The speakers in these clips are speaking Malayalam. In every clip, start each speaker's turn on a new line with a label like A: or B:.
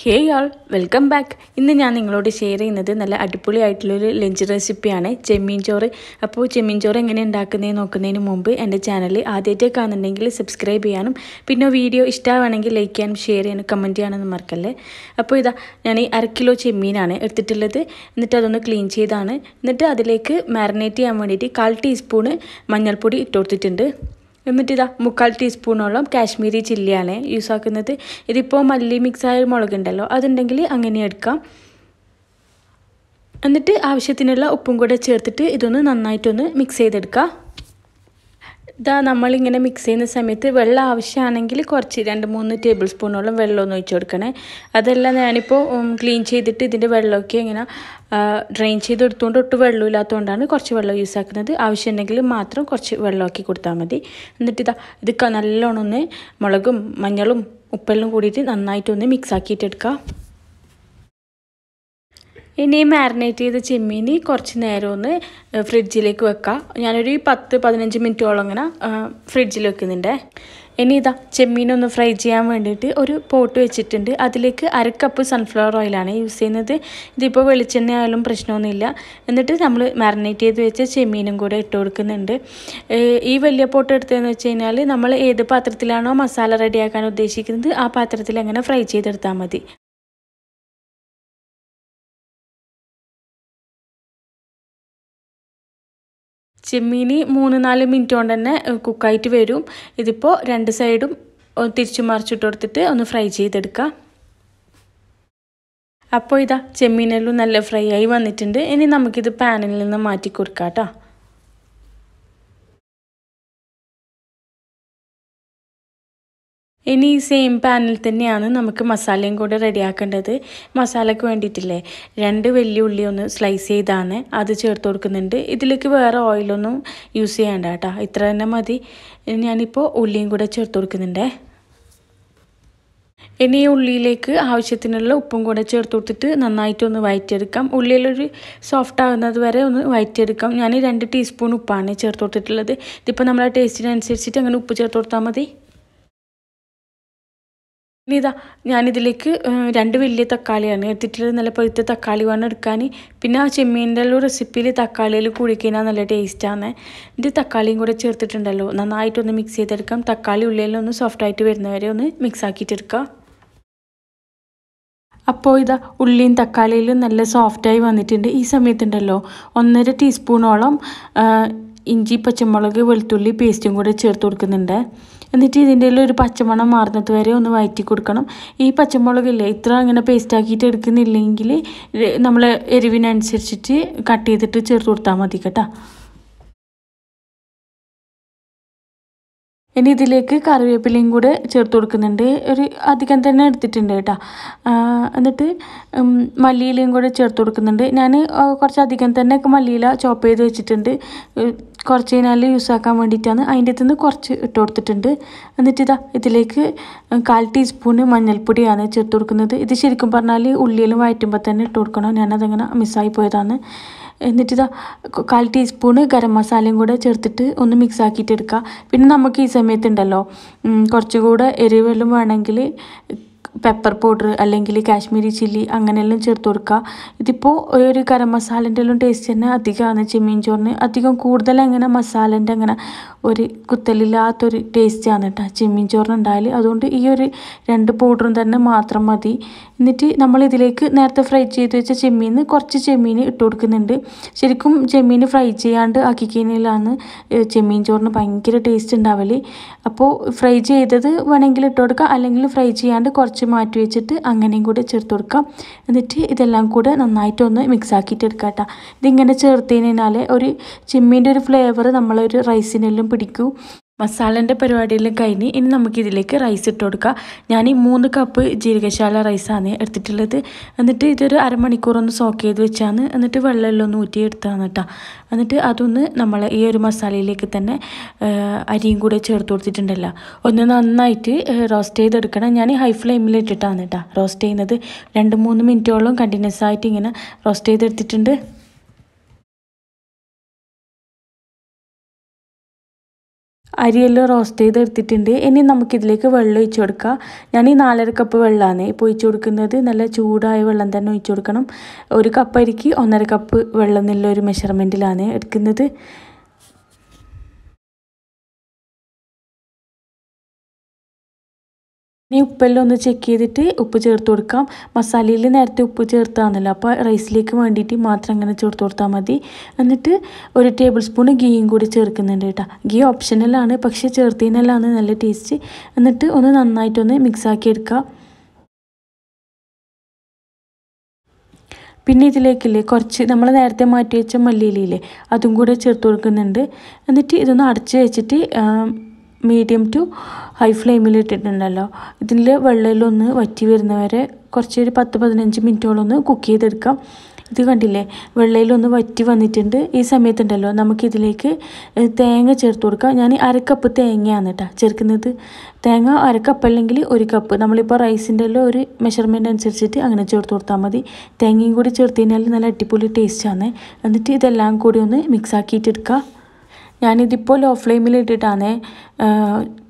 A: ഹേ യാൾ വെൽക്കം ബാക്ക് ഇന്ന് ഞാൻ നിങ്ങളോട് ഷെയർ ചെയ്യുന്നത് നല്ല അടിപൊളിയായിട്ടുള്ളൊരു ലഞ്ച് റെസിപ്പിയാണ് ചെമ്മീൻ ചോറ് അപ്പോൾ ചെമ്മീൻ ചോറ് എങ്ങനെ ഉണ്ടാക്കുന്നതെന്ന് നോക്കുന്നതിന് മുമ്പ് എൻ്റെ ചാനൽ ആദ്യമായിട്ട് കാണുന്നുണ്ടെങ്കിൽ സബ്സ്ക്രൈബ് ചെയ്യാനും പിന്നെ വീഡിയോ ഇഷ്ടമാണെങ്കിൽ ലൈക്ക് ചെയ്യാനും ഷെയർ ചെയ്യാനും കമൻറ്റ് ചെയ്യാനൊന്നും മറക്കല്ലേ അപ്പോൾ ഇതാ ഞാൻ ഈ അര കിലോ ചെമ്മീനാണ് എടുത്തിട്ടുള്ളത് എന്നിട്ട് അതൊന്ന് ക്ലീൻ ചെയ്താണ് എന്നിട്ട് അതിലേക്ക് മാരിനേറ്റ് ചെയ്യാൻ വേണ്ടിയിട്ട് കാൽ ടീസ്പൂണ് മഞ്ഞൾപ്പൊടി ഇട്ട് കൊടുത്തിട്ടുണ്ട് ഇതാ മുക്കാൽ ടീസ്പൂണോളം കാശ്മീരി ചില്ലിയാണ് യൂസ് ആക്കുന്നത് ഇതിപ്പോൾ മല്ലി മിക്സായ മുളകുണ്ടല്ലോ അതുണ്ടെങ്കിൽ അങ്ങനെ എടുക്കാം എന്നിട്ട് ആവശ്യത്തിനുള്ള ഉപ്പും കൂടെ ചേർത്തിട്ട് ഇതൊന്ന് നന്നായിട്ടൊന്ന് മിക്സ് ചെയ്തെടുക്കാം ഇതാ നമ്മളിങ്ങനെ മിക്സ് ചെയ്യുന്ന സമയത്ത് വെള്ളം ആവശ്യമാണെങ്കിൽ കുറച്ച് രണ്ട് മൂന്ന് ടേബിൾ സ്പൂണോളം വെള്ളമൊന്ന് ഒഴിച്ചു കൊടുക്കണേ അതെല്ലാം ഞാനിപ്പോൾ ക്ലീൻ ചെയ്തിട്ട് ഇതിൻ്റെ വെള്ളമൊക്കെ ഇങ്ങനെ ഡ്രെയിൻ ചെയ്തെടുത്തുകൊണ്ട് എടുത്തുകൊണ്ട് ഒട്ടും വെള്ളമില്ലാത്തതുകൊണ്ടാണ് കുറച്ച് വെള്ളം യൂസ് ആക്കുന്നത് ആവശ്യമുണ്ടെങ്കിൽ മാത്രം കുറച്ച് വെള്ളമാക്കി കൊടുത്താൽ മതി എന്നിട്ട് ഇതാ ഇത് നല്ലോണം ഒന്ന് മുളകും മഞ്ഞളും ഉപ്പെല്ലാം കൂടിയിട്ട് നന്നായിട്ടൊന്ന് മിക്സ് ആക്കിയിട്ടെടുക്കാം ഇനി മാരിനേറ്റ് ചെയ്ത ചെമ്മീൻ കുറച്ച് നേരം ഒന്ന് ഫ്രിഡ്ജിലേക്ക് വെക്കാം ഞാനൊരു പത്ത് പതിനഞ്ച് മിനിറ്റോളം ഇങ്ങനെ ഫ്രിഡ്ജിൽ വെക്കുന്നുണ്ട് ഇനി ഇതാ ചെമ്മീനൊന്ന് ഫ്രൈ ചെയ്യാൻ വേണ്ടിയിട്ട് ഒരു പോട്ട് വെച്ചിട്ടുണ്ട് അതിലേക്ക് അര കപ്പ് സൺഫ്ലവർ ഓയിലാണ് യൂസ് ചെയ്യുന്നത് ഇതിപ്പോൾ വെളിച്ചെണ്ണ ആയാലും പ്രശ്നമൊന്നുമില്ല എന്നിട്ട് നമ്മൾ മാരിനേറ്റ് ചെയ്ത് വെച്ച ചെമ്മീനും കൂടെ ഇട്ട് കൊടുക്കുന്നുണ്ട് ഈ വലിയ പോട്ട് എടുത്തതെന്ന് വെച്ച് കഴിഞ്ഞാൽ നമ്മൾ ഏത് പാത്രത്തിലാണോ മസാല റെഡിയാക്കാൻ ഉദ്ദേശിക്കുന്നത് ആ പാത്രത്തിൽ അങ്ങനെ ഫ്രൈ ചെയ്തെടുത്താൽ മതി ചെമ്മീനി മൂന്ന് നാല് മിനിറ്റ് കൊണ്ട് തന്നെ കുക്കായിട്ട് വരും ഇതിപ്പോൾ രണ്ട് സൈഡും തിരിച്ചു മറിച്ചിട്ട് കൊടുത്തിട്ട് ഒന്ന് ഫ്രൈ ചെയ്തെടുക്കുക അപ്പോൾ ഇതാ ചെമ്മീനെല്ലാം നല്ല ഫ്രൈ ആയി വന്നിട്ടുണ്ട് ഇനി നമുക്കിത് പാനിൽ നിന്ന് മാറ്റി കൊടുക്കാം കേട്ടോ ഇനി ഈ സെയിം പാനിൽ തന്നെയാണ് നമുക്ക് മസാലയും കൂടെ റെഡിയാക്കേണ്ടത് മസാലയ്ക്ക് വേണ്ടിയിട്ടില്ലേ രണ്ട് വലിയ ഉള്ളി ഒന്ന് സ്ലൈസ് ചെയ്താണ് അത് ചേർത്ത് കൊടുക്കുന്നുണ്ട് ഇതിലേക്ക് വേറെ ഓയിലൊന്നും യൂസ് ചെയ്യേണ്ട കേട്ടോ ഇത്ര തന്നെ മതി ഞാനിപ്പോൾ ഉള്ളിയും കൂടെ ചേർത്ത് കൊടുക്കുന്നുണ്ട് ഇനി ഉള്ളിയിലേക്ക് ആവശ്യത്തിനുള്ള ഉപ്പും കൂടെ ചേർത്ത് കൊടുത്തിട്ട് നന്നായിട്ടൊന്ന് വയറ്റിയെടുക്കാം ഉള്ളിയിലൊരു സോഫ്റ്റ് ആകുന്നത് വരെ ഒന്ന് വയറ്റിയെടുക്കാം ഞാൻ രണ്ട് ടീസ്പൂൺ ഉപ്പാണ് ചേർത്ത് കൊടുത്തിട്ടുള്ളത് ഇതിപ്പോൾ നമ്മളെ ടേസ്റ്റിനനുസരിച്ചിട്ട് അങ്ങനെ ഉപ്പ് ചേർത്ത് കൊടുത്താൽ മതി ഇനി ഇതാ ഞാനിതിലേക്ക് രണ്ട് വലിയ തക്കാളിയാണ് എടുത്തിട്ടുള്ളത് നല്ല പഴുത്ത തക്കാളി വേണം എടുക്കാൻ പിന്നെ ആ ചെമ്മീൻ്റെ റെസിപ്പിയിൽ തക്കാളിയിൽ കുഴിക്കഴിഞ്ഞാൽ നല്ല ടേസ്റ്റാണ് ഇത് തക്കാളിയും കൂടെ ചേർത്തിട്ടുണ്ടല്ലോ നന്നായിട്ടൊന്ന് മിക്സ് ചെയ്തെടുക്കാം തക്കാളി ഉള്ളിലൊന്ന് സോഫ്റ്റായിട്ട് വരുന്നവരെ ഒന്ന് മിക്സ് ആക്കിയിട്ടെടുക്കാം അപ്പോൾ ഇതാ ഉള്ളിയും തക്കാളിയിലും നല്ല സോഫ്റ്റായി വന്നിട്ടുണ്ട് ഈ സമയത്തുണ്ടല്ലോ ഒന്നര ടീസ്പൂണോളം ഇഞ്ചി പച്ചമുളക് വെളുത്തുള്ളി പേസ്റ്റും കൂടെ ചേർത്ത് കൊടുക്കുന്നുണ്ട് എന്നിട്ട് ഇതിൻ്റെ ഒരു പച്ചമണം മാറുന്നത് വരെ ഒന്ന് വയറ്റി കൊടുക്കണം ഈ പച്ചമുളകില്ലേ ഇത്ര അങ്ങനെ പേസ്റ്റ് ആക്കിയിട്ട് എടുക്കുന്നില്ലെങ്കിൽ നമ്മൾ എരിവിനനുസരിച്ചിട്ട് കട്ട് ചെയ്തിട്ട് ചേർത്ത് കൊടുത്താൽ മതി കേട്ടോ ഇനി ഇതിലേക്ക് കറിവേപ്പിലയും കൂടെ ചേർത്ത് കൊടുക്കുന്നുണ്ട് ഒരു അധികം തന്നെ എടുത്തിട്ടുണ്ട് കേട്ടോ എന്നിട്ട് മല്ലിയിലയും കൂടെ ചേർത്ത് കൊടുക്കുന്നുണ്ട് ഞാൻ കുറച്ച് അധികം തന്നെ മല്ലിയില ചോപ്പ് ചെയ്ത് വെച്ചിട്ടുണ്ട് കുറച്ച് കഴിഞ്ഞാൽ ആക്കാൻ വേണ്ടിയിട്ടാണ് അതിൻ്റെ അകത്ത് നിന്ന് കുറച്ച് ഇട്ട് കൊടുത്തിട്ടുണ്ട് എന്നിട്ട് ഇതാ ഇതിലേക്ക് കാൽ ടീസ്പൂൺ മഞ്ഞൾപ്പൊടിയാണ് ചേർത്ത് കൊടുക്കുന്നത് ഇത് ശരിക്കും പറഞ്ഞാൽ ഉള്ളിയിലും വയറ്റുമ്പോൾ തന്നെ ഇട്ട് കൊടുക്കണം ഞാനതങ്ങനെ മിസ്സായി പോയതാണ് എന്നിട്ട് കാൽ ടീസ്പൂണ് ഗരം മസാലയും കൂടെ ചേർത്തിട്ട് ഒന്ന് മിക്സ് ആക്കിയിട്ട് എടുക്കുക പിന്നെ നമുക്ക് ഈ സമയത്തുണ്ടല്ലോ കുറച്ചുകൂടെ എരിവെല്ലാം വേണമെങ്കിൽ പെപ്പർ പൗഡർ അല്ലെങ്കിൽ കാശ്മീരി ചില്ലി അങ്ങനെയെല്ലാം ചേർത്ത് കൊടുക്കുക ഇതിപ്പോൾ ഒരു ഗരം മസാലൻ്റെ എല്ലാം ടേസ്റ്റ് തന്നെ അധികമാണ് ചെമ്മീൻ ചോറിന് അധികം കൂടുതൽ അങ്ങനെ മസാലൻ്റെ അങ്ങനെ ഒരു കുത്തലില്ലാത്തൊരു ടേസ്റ്റ് ആണ് കേട്ടോ ചെമ്മീൻ ചോറിനുണ്ടായാൽ അതുകൊണ്ട് ഈ ഒരു രണ്ട് പൗഡറും തന്നെ മാത്രം മതി എന്നിട്ട് നമ്മൾ ഇതിലേക്ക് നേരത്തെ ഫ്രൈ ചെയ്ത് വെച്ച ചെമ്മീൻ കുറച്ച് ചെമ്മീൻ ഇട്ട് കൊടുക്കുന്നുണ്ട് ശരിക്കും ചെമ്മീൻ ഫ്രൈ ചെയ്യാണ്ട് ആക്കി കഴിഞ്ഞാലാണ് ചെമ്മീൻ ചോറിന് ഭയങ്കര ടേസ്റ്റ് ഉണ്ടാവല് അപ്പോൾ ഫ്രൈ ചെയ്തത് വേണമെങ്കിൽ ഇട്ട് കൊടുക്കുക അല്ലെങ്കിൽ ഫ്രൈ ചെയ്യാണ്ട് കുറച്ച് കുറച്ച് മാറ്റി വെച്ചിട്ട് അങ്ങനെയും കൂടെ ചേർത്ത് കൊടുക്കാം എന്നിട്ട് ഇതെല്ലാം കൂടെ നന്നായിട്ടൊന്ന് മിക്സ് ആക്കിയിട്ട് എടുക്കാം കേട്ടോ ഇതിങ്ങനെ ചേർത്ത് കഴിഞ്ഞാൽ ഒരു ചിമ്മീൻ്റെ ഒരു ഫ്ലേവർ നമ്മളൊരു റൈസിനെല്ലാം പിടിക്കൂ മസാലൻ്റെ പരിപാടിയിൽ കഴിഞ്ഞ് ഇനി നമുക്കിതിലേക്ക് റൈസ് ഇട്ട് കൊടുക്കാം ഞാൻ ഈ മൂന്ന് കപ്പ് ജീരകശാല റൈസാണ് എടുത്തിട്ടുള്ളത് എന്നിട്ട് ഇതൊരു അരമണിക്കൂറൊന്ന് സോക്ക് ചെയ്ത് വെച്ചാണ് എന്നിട്ട് വെള്ളമെല്ലാം ഊറ്റി എടുത്താണ് കേട്ടോ എന്നിട്ട് അതൊന്ന് നമ്മൾ ഈ ഒരു മസാലയിലേക്ക് തന്നെ അരിയും കൂടെ ചേർത്ത് കൊടുത്തിട്ടുണ്ടല്ലോ ഒന്ന് നന്നായിട്ട് റോസ്റ്റ് ചെയ്തെടുക്കണം ഞാൻ ഹൈ ഫ്ലെയിമിൽ ഇട്ടിട്ടാണ് കേട്ടോ റോസ്റ്റ് ചെയ്യുന്നത് രണ്ട് മൂന്ന് മിനിറ്റോളം കണ്ടിന്യൂസ് ആയിട്ട് ഇങ്ങനെ റോസ്റ്റ് ചെയ്തെടുത്തിട്ടുണ്ട് അരിയെല്ലാം റോസ്റ്റ് ചെയ്തെടുത്തിട്ടുണ്ട് ഇനി നമുക്കിതിലേക്ക് വെള്ളം ഒഴിച്ചു കൊടുക്കാം ഞാൻ ഈ നാലര കപ്പ് വെള്ളമാണ് ഇപ്പോൾ ഒഴിച്ചു കൊടുക്കുന്നത് നല്ല ചൂടായ വെള്ളം തന്നെ ഒഴിച്ചു കൊടുക്കണം ഒരു കപ്പ് അരിക്ക് ഒന്നര കപ്പ് വെള്ളം എന്നുള്ള ഒരു മെഷർമെൻറ്റിലാണ് എടുക്കുന്നത് ഇനി ഉപ്പെല്ലാം ഒന്ന് ചെക്ക് ചെയ്തിട്ട് ഉപ്പ് ചേർത്ത് കൊടുക്കാം മസാലയിൽ നേരത്തെ ഉപ്പ് ചേർത്താന്നല്ലോ അപ്പോൾ റൈസിലേക്ക് വേണ്ടിയിട്ട് മാത്രം അങ്ങനെ ചേർത്ത് കൊടുത്താൽ മതി എന്നിട്ട് ഒരു ടേബിൾ സ്പൂൺ ഗീയും കൂടി ചേർക്കുന്നുണ്ട് കേട്ടോ ഗീ ഓപ്ഷനലാണ് പക്ഷേ ചേർത്തതിനെല്ലാം നല്ല ടേസ്റ്റ് എന്നിട്ട് ഒന്ന് നന്നായിട്ടൊന്ന് മിക്സാക്കി എടുക്കുക പിന്നെ ഇതിലേക്കില്ലേ കുറച്ച് നമ്മൾ നേരത്തെ മാറ്റി വെച്ച മല്ലിയിലേ അതും കൂടെ ചേർത്ത് കൊടുക്കുന്നുണ്ട് എന്നിട്ട് ഇതൊന്ന് അടച്ച് വെച്ചിട്ട് മീഡിയം ടു ഹൈ ഫ്ലെയിമിൽ ഇട്ടിട്ടുണ്ടല്ലോ ഇതിൽ വെള്ളയിലൊന്ന് വറ്റി വരുന്നവരെ കുറച്ച് ഒരു പത്ത് പതിനഞ്ച് മിനിറ്റോളം ഒന്ന് കുക്ക് ചെയ്തെടുക്കാം ഇത് കണ്ടില്ലേ വെള്ളയിലൊന്ന് വറ്റി വന്നിട്ടുണ്ട് ഈ സമയത്തുണ്ടല്ലോ നമുക്കിതിലേക്ക് തേങ്ങ ചേർത്ത് കൊടുക്കാം ഞാൻ അരക്കപ്പ് തേങ്ങയാണ് കേട്ടോ ചേർക്കുന്നത് തേങ്ങ അരക്കപ്പ് അല്ലെങ്കിൽ ഒരു കപ്പ് നമ്മളിപ്പോൾ റൈസിൻ്റെ എല്ലാം ഒരു മെഷർമെൻ്റ് അനുസരിച്ചിട്ട് അങ്ങനെ ചേർത്ത് കൊടുത്താൽ മതി തേങ്ങയും കൂടി ചേർത്ത് കഴിഞ്ഞാൽ നല്ല അടിപൊളി ടേസ്റ്റാണ് എന്നിട്ട് ഇതെല്ലാം കൂടി ഒന്ന് മിക്സ് ഞാനിതിപ്പോൾ ലോ ഫ്ലെയിമിൽ ഇട്ടിട്ടാണ്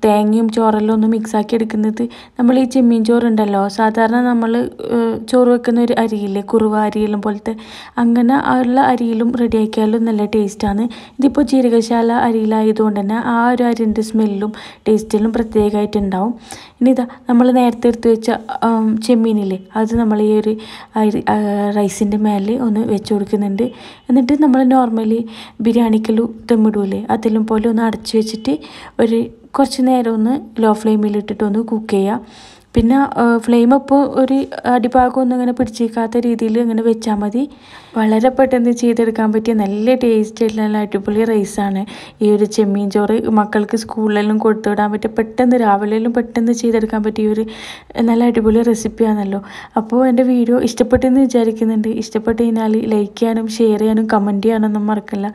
A: തേങ്ങയും ചോറെല്ലാം ഒന്ന് മിക്സാക്കി എടുക്കുന്നത് നമ്മൾ ഈ ചെമ്മീൻ ചോറുണ്ടല്ലോ സാധാരണ നമ്മൾ ചോറ് വെക്കുന്ന ഒരു അരിയില്ലേ കുറുവ അരിയിലും പോലത്തെ അങ്ങനെ ഉള്ള അരിയിലും റെഡിയാക്കിയാലും നല്ല ടേസ്റ്റാണ് ഇതിപ്പോൾ ജീരകശാല അരിയിലായതുകൊണ്ട് തന്നെ ആ ഒരു അരിൻ്റെ സ്മെല്ലും ടേസ്റ്റിലും പ്രത്യേകമായിട്ടുണ്ടാവും ഇനി ഇതാ നമ്മൾ നേരത്തെ എടുത്ത് വെച്ച ചെമ്മീനില്ലേ അത് നമ്മൾ ഈ ഒരു അരി റൈസിൻ്റെ മേലെ ഒന്ന് വെച്ച് കൊടുക്കുന്നുണ്ട് എന്നിട്ട് നമ്മൾ നോർമലി ബിരിയാണിക്കെല്ലാം ദമ്മിടൂലേ അതിലും പോലെ ഒന്ന് അടച്ചു വെച്ചിട്ട് ഒരു കുറച്ച് നേരം ഒന്ന് ലോ ഫ്ലെയിമിൽ ഇട്ടിട്ടൊന്ന് കുക്ക് ചെയ്യുക പിന്നെ ഫ്ലെയിം ഇപ്പോൾ ഒരു അടിഭാഗമൊന്നും ഇങ്ങനെ പിടിച്ചേക്കാത്ത രീതിയിൽ ഇങ്ങനെ വെച്ചാൽ മതി വളരെ പെട്ടെന്ന് ചെയ്തെടുക്കാൻ പറ്റിയ നല്ല ടേസ്റ്റ് ആയിട്ടുള്ള നല്ല അടിപൊളി റൈസാണ് ഈ ഒരു ചെമ്മീൻ ചോറ് മക്കൾക്ക് സ്കൂളിലെല്ലാം കൊടുത്തുവിടാൻ പറ്റിയ പെട്ടെന്ന് രാവിലെയും പെട്ടെന്ന് ചെയ്തെടുക്കാൻ പറ്റിയ ഒരു നല്ല അടിപൊളി റെസിപ്പിയാണല്ലോ അപ്പോൾ എൻ്റെ വീഡിയോ ഇഷ്ടപ്പെട്ടെന്ന് വിചാരിക്കുന്നുണ്ട് ഇഷ്ടപ്പെട്ട് കഴിഞ്ഞാൽ ലൈക്ക് ചെയ്യാനും ഷെയർ ചെയ്യാനും കമൻറ്റ് ചെയ്യാനൊന്നും മറക്കില്ല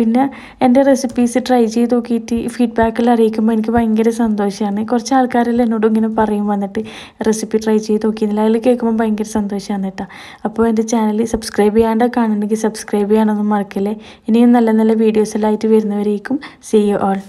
A: പിന്നെ എൻ്റെ റെസിപ്പീസ് ട്രൈ ചെയ്ത് നോക്കിയിട്ട് ഫീഡ്ബാക്കെല്ലാം അറിയിക്കുമ്പോൾ എനിക്ക് ഭയങ്കര സന്തോഷമാണ് കുറച്ച് ആൾക്കാരെല്ലാം എന്നോട് ഇങ്ങനെ പറയും വന്നിട്ട് റെസിപ്പി റെസിപ്പി ട്രൈ ചെയ്ത് നോക്കിയിരുന്നില്ല അതിൽ കേൾക്കുമ്പോൾ ഭയങ്കര സന്തോഷമാണ് കേട്ടോ അപ്പോൾ എൻ്റെ ചാനൽ സബ്സ്ക്രൈബ് ചെയ്യാണ്ട് കാണുന്നുണ്ടെങ്കിൽ സബ്സ്ക്രൈബ് ചെയ്യാനൊന്നും മറക്കല്ലേ ഇനിയും നല്ല നല്ല വീഡിയോസ് ആയിട്ട് വരുന്നവരേക്കും സി യു ഓൾ